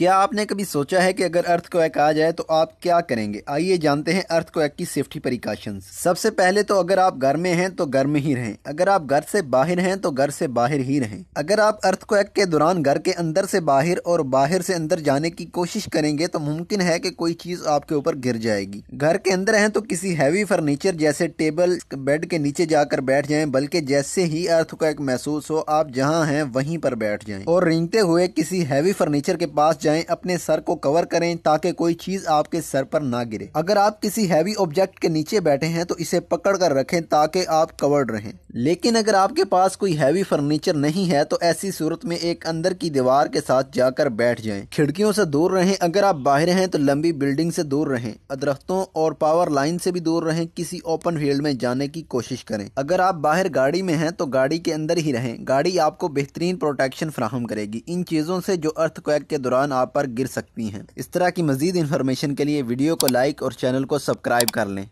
क्या आपने कभी सोचा है कि अगर अर्थ को एक आ जाए तो आप क्या करेंगे आइए जानते हैं अर्थ को एक की सेफ्टी परिकाशन सबसे पहले तो अगर आप घर में हैं तो घर में ही रहें अगर आप घर से बाहर हैं तो घर से बाहर ही रहें अगर आप अर्थ को एक के दौरान घर के अंदर से बाहर और बाहर से अंदर जाने की कोशिश करेंगे तो मुमकिन है की कोई चीज आपके ऊपर गिर जाएगी घर के अंदर है तो किसी हैवी फर्नीचर जैसे टेबल बेड के नीचे जाकर बैठ जाए बल्कि जैसे ही अर्थ को एक महसूस हो आप जहाँ है वहीं पर बैठ जाए और रिंगते हुए किसी हैवी फर्नीचर के पास जाएं अपने सर को कवर करें ताकि कोई चीज आपके सर पर ना गिरे अगर आप किसी हैवी ऑब्जेक्ट के नीचे बैठे हैं तो इसे पकड़ कर रखें ताकि आप कवर्ड रहें लेकिन अगर आपके पास कोई हैवी फर्नीचर नहीं है तो ऐसी सूरत में एक अंदर की दीवार के साथ जाकर बैठ जाएं खिड़कियों से दूर रहें अगर आप बाहर हैं तो लंबी बिल्डिंग से दूर रहें अदरख्तों और पावर लाइन से भी दूर रहें किसी ओपन फील्ड में जाने की कोशिश करें अगर आप बाहर गाड़ी में हैं तो गाड़ी के अंदर ही रहें गाड़ी आपको बेहतरीन प्रोटेक्शन फ्राहम करेगी इन चीज़ों से जो अर्थ के दौरान पर गिर सकती हैं इस तरह की मजीद इन्फॉर्मेशन के लिए वीडियो को लाइक और चैनल को सब्सक्राइब कर लें